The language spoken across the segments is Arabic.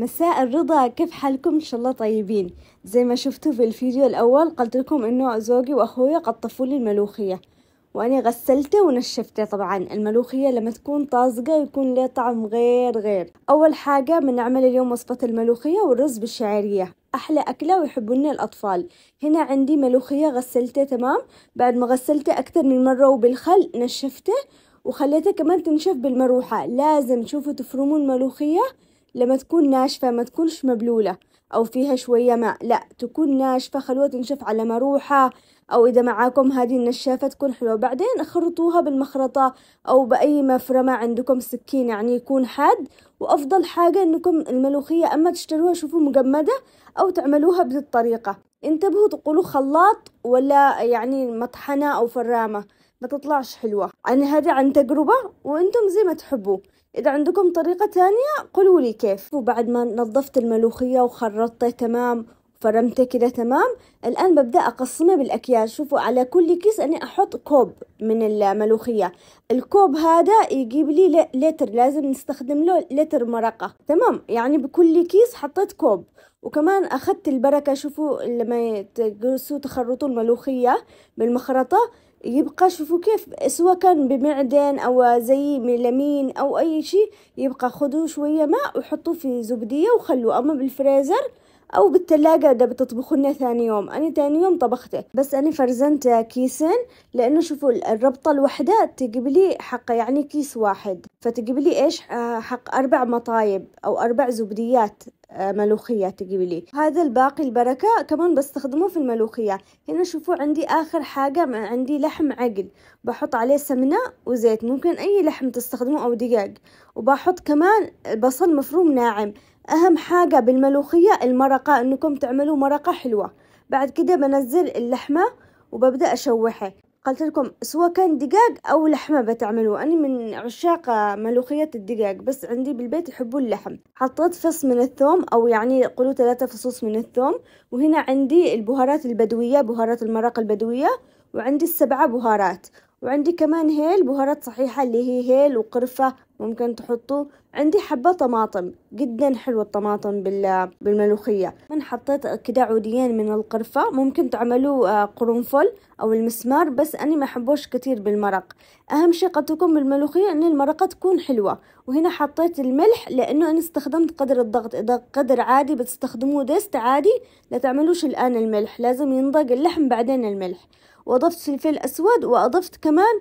مساء الرضا كيف حالكم ان شاء الله طيبين زي ما شفتوا في الفيديو الاول قلت لكم انه زوجي واخويا قطفوا لي الملوخيه واني غسلته ونشفته طبعا الملوخيه لما تكون طازجه يكون لها طعم غير غير اول حاجه بنعمل اليوم وصفه الملوخيه والرز بالشعيريه احلى اكله ويحبونها الاطفال هنا عندي ملوخيه غسلته تمام بعد ما غسلته اكثر من مره وبالخل نشفته وخليته كمان تنشف بالمروحه لازم تشوفوا تفرموا الملوخيه لما تكون ناشفة ما تكونش مبلولة أو فيها شوية ماء لا تكون ناشفة خلوها تنشف على مروحة أو إذا معاكم هذه النشافة تكون حلوة بعدين خرطوها بالمخرطة أو بأي مفرمة عندكم سكين يعني يكون حاد وأفضل حاجة إنكم الملوخية أما تشتروها شوفوا مجمدة أو تعملوها بهذه الطريقة انتبهوا تقولوا خلاط ولا يعني مطحنة أو فرامة ما تطلعش حلوة يعني هذا عن تجربة وانتم زي ما تحبوا إذا عندكم طريقة تانية قولوا لي كيف وبعد ما نظفت الملوخية وخرطته تمام فرمته كده تمام الآن ببدأ أقسمه بالأكياس شوفوا على كل كيس اني أحط كوب من الملوخية الكوب هذا يجيب لي لتر لازم نستخدم له لتر مرقة تمام يعني بكل كيس حطيت كوب وكمان أخذت البركة شوفوا لما تجلسوا تخرطوا الملوخية بالمخرطة يبقى شوفوا كيف سواء كان بمعدن او زي ميلامين او اي شيء يبقى خذوا شويه ماء وحطوه في زبديه وخلوه اما بالفريزر أو بالتلاجة ده بتطبخوا لنا ثاني يوم أنا ثاني يوم طبخته بس أنا فرزنت كيسين لأنه شوفوا الربطة الوحدة تجيب لي حق يعني كيس واحد فتجيب لي إيش آه، حق أربع مطايب أو أربع زبديات آه، ملوخية تجيب لي هذا الباقي البركة كمان بستخدمه في الملوخية هنا شوفوا عندي آخر حاجة عندي لحم عقل بحط عليه سمنة وزيت ممكن أي لحم تستخدمه أو دجاج وبحط كمان بصل مفروم ناعم اهم حاجة بالملوخية المرقة انكم تعملوا مرقة حلوة بعد كده بنزل اللحمة وببدأ اشوحها قلت لكم سواء كان دجاج او لحمة بتعملوه انا من عشاق ملوخية الدجاج بس عندي بالبيت يحبوا اللحم حطيت فص من الثوم او يعني قلوا ثلاثة فصوص من الثوم وهنا عندي البهارات البدوية بهارات المرقة البدوية وعندي السبعة بهارات وعندي كمان هيل بهارات صحيحة اللي هي هيل وقرفة ممكن تحطوه عندي حبة طماطم جدا حلوة الطماطم بالملوخية من حطيت كده عوديين من القرفة ممكن تعملوا آه، قرنفل أو المسمار بس أنا ما حبوش كتير بالمرق أهم شي قد تكون بالملوخية أن المرقة تكون حلوة وهنا حطيت الملح لأنه أنا استخدمت قدر الضغط إذا قدر عادي بتستخدموه دست عادي لا تعملوش الآن الملح لازم ينضج اللحم بعدين الملح وأضفت فلفل أسود وأضفت كمان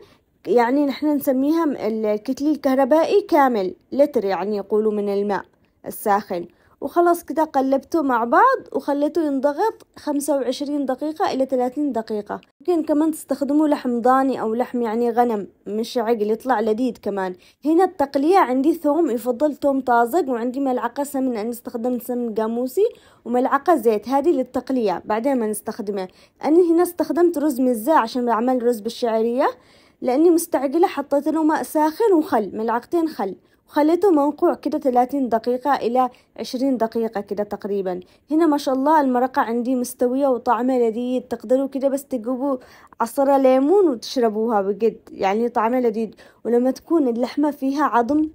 يعني نحن نسميها الكتلي الكهربائي كامل لتر يعني يقولوا من الماء الساخن وخلاص كده قلبته مع بعض وخليته ينضغط خمسة وعشرين دقيقة إلى ثلاثين دقيقة ممكن كمان تستخدموا لحم ضاني أو لحم يعني غنم مش عقل يطلع لذيذ كمان هنا التقلية عندي ثوم يفضل ثوم طازج وعندي ملعقة سمن أنا استخدمت سمن قاموسي وملعقة زيت هذه للتقلية بعدين ما نستخدمه أنا هنا استخدمت رز مزة عشان بعمل رز بالشعرية لأني مستعجلة حطيت له ماء ساخن وخل ملعقتين خل وخليته منقوع كده 30 دقيقة إلى 20 دقيقة كده تقريبا هنا ما شاء الله المرقة عندي مستوية وطعمها لذيذ تقدروا كده بس تجيبوا عصرة ليمون وتشربوها بجد يعني طعمها لذيذ ولما تكون اللحمة فيها عظم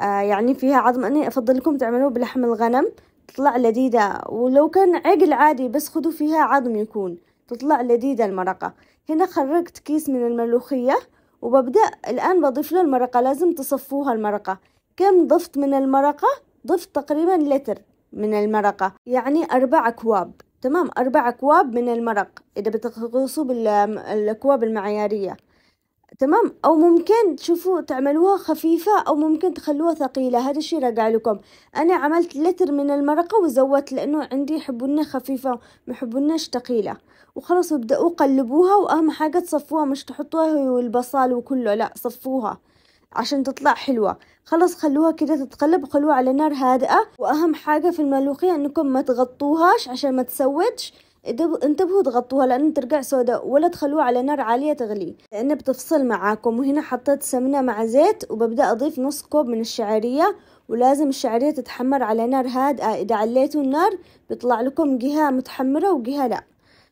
آه يعني فيها عظم أنا أفضل لكم تعملوه بلحم الغنم تطلع لذيذة ولو كان عقل عادي بس خذوا فيها عظم يكون تطلع لذيذة المرقة هنا خرجت كيس من الملوخية وببدأ الآن بضيف له المرقة لازم تصفوها المرقة كم ضفت من المرقة؟ ضفت تقريبا لتر من المرقة يعني أربع أكواب تمام أربع أكواب من المرق إذا بتغصوا بالأكواب المعيارية تمام او ممكن تشوفوا تعملوها خفيفة او ممكن تخلوها ثقيلة هذا الشي راجع لكم انا عملت لتر من المرقة وزودت لانه عندي حبونة خفيفة ما يحبوناش ثقيلة وخلاص وابدأوا قلبوها واهم حاجة تصفوها مش تحطوها والبصل وكله لا صفوها عشان تطلع حلوة خلاص خلوها كده تتقلب وخلوها على نار هادئة واهم حاجة في الملوخية انكم ما تغطوهاش عشان ما تسودش انتبهوا تغطوها لأن ترجع سوداء ولا تخلوها على نار عالية تغلي لأن بتفصل معاكم وهنا حطيت سمنة مع زيت وببدأ أضيف نص كوب من الشعرية ولازم الشعرية تتحمر على نار هادئة إذا عليتوا النار بيطلع لكم جهة متحمرة وجهة لأ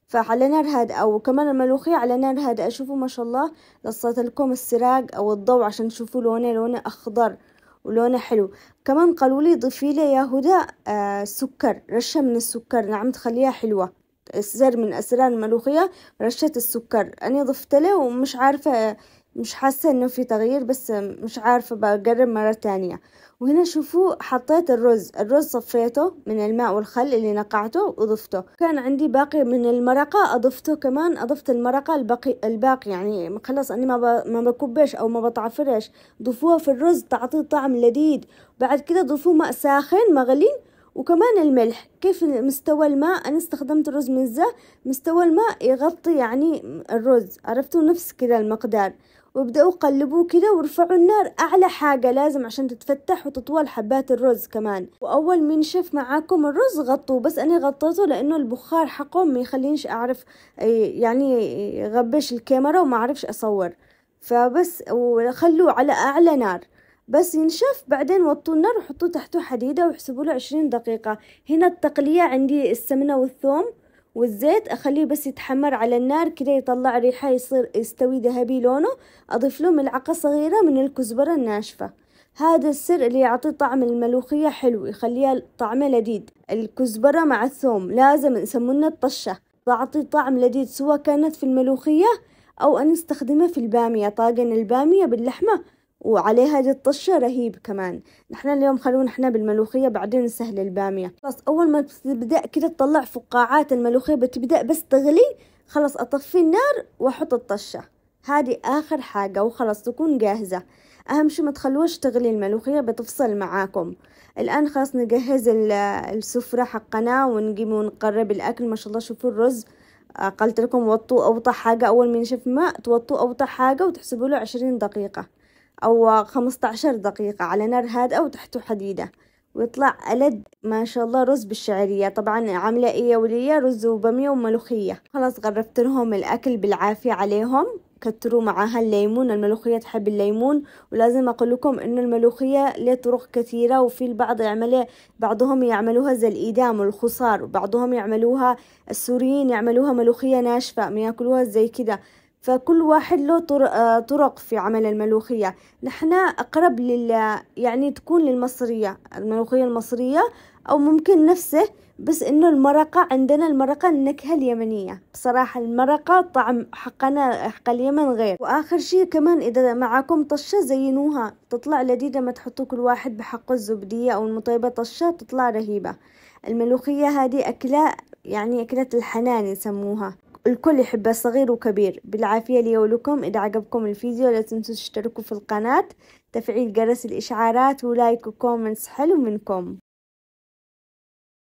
فعلى نار هادئة وكمان الملوخية على نار هادئة شوفوا ما شاء الله لصيت لكم السراج أو الضوء عشان تشوفوا لونه لونه أخضر ولونه حلو كمان قالوا لي ضيفي لي يا هدى آه سكر رشة من السكر نعم تخليها حلوة سر من أسرار الملوخية رشة السكر أنا ضفت له ومش عارفة مش حاسة إنه في تغيير بس مش عارفة بجرب مرة تانية وهنا شوفوا حطيت الرز الرز صفيته من الماء والخل اللي نقعته وضفته كان عندي باقي من المرقة أضفته كمان أضفت المرقة الباقي الباقي يعني خلاص أني ما ب... ما بكبش أو ما بطعفرش ضفوها في الرز تعطيه طعم لذيذ بعد كده ضفوا ماء ساخن مغلي وكمان الملح كيف مستوى الماء أنا استخدمت رز مزة مستوى الماء يغطي يعني الرز عرفتوا نفس كذا المقدار وابدأوا قلبوه كذا وارفعوا النار أعلى حاجة لازم عشان تتفتح وتطول حبات الرز كمان وأول ما ينشف معاكم الرز غطوه بس أنا غطيته لأنه البخار حقه ما يخلينيش أعرف إيه، يعني يغبش الكاميرا وما أعرفش أصور فبس وخلوه على أعلى نار بس ينشف بعدين وطوا النار وحطوا تحته حديدة وحسبوا له عشرين دقيقة هنا التقلية عندي السمنة والثوم والزيت أخليه بس يتحمر على النار كده يطلع ريحة يصير يستوي ذهبي لونه أضيف له ملعقة صغيرة من الكزبرة الناشفة هذا السر اللي يعطي طعم الملوخية حلو يخليها طعمه لذيذ الكزبرة مع الثوم لازم نسمونا الطشة تعطي طعم لذيذ سواء كانت في الملوخية أو أن نستخدمها في البامية طاجن البامية باللحمة وعليها دي الطشة رهيب كمان نحن اليوم خلونا احنا بالملوخية بعدين نسهل البامية خلاص أول ما تبدأ كده تطلع فقاعات الملوخية بتبدأ بس تغلي خلاص أطفي النار وأحط الطشة هذه آخر حاجة وخلاص تكون جاهزة أهم شي ما تخلوش تغلي الملوخية بتفصل معاكم الآن خلاص نجهز السفرة حقنا ونجيب ونقرب الأكل ما شاء الله شوفوا الرز قلت لكم وطوا أوطى حاجة أول ما ينشف ماء توطوا أوطى حاجة وتحسبوا له عشرين دقيقة أو خمسة عشر دقيقة على نار هادئة وتحته حديدة ويطلع ألد ما شاء الله رز بالشعرية طبعا عاملة إيه ولية رز وبمية وملوخية خلاص غرفت لهم الأكل بالعافية عليهم كتروا معاها الليمون الملوخية تحب الليمون ولازم أقول لكم إنه الملوخية لها طرق كثيرة وفي البعض يعمل بعضهم يعملوها زي الإيدام والخصار وبعضهم يعملوها السوريين يعملوها ملوخية ناشفة ما ياكلوها زي كده فكل واحد له آه، طرق في عمل الملوخية نحن أقرب لل يعني تكون للمصرية الملوخية المصرية أو ممكن نفسه بس إنه المرقة عندنا المرقة النكهة اليمنية بصراحة المرقة طعم حقنا حق اليمن غير وآخر شي كمان إذا معاكم طشة زينوها تطلع لذيذة ما تحطوا كل واحد بحقه الزبدية أو المطيبة طشة تطلع رهيبة الملوخية هذه أكلة يعني أكلة الحنان يسموها الكل يحبه صغير وكبير بالعافية لي ولكم إذا عجبكم الفيديو لا تنسوا تشتركوا في القناة تفعيل جرس الإشعارات ولايك وكومنتس حلو منكم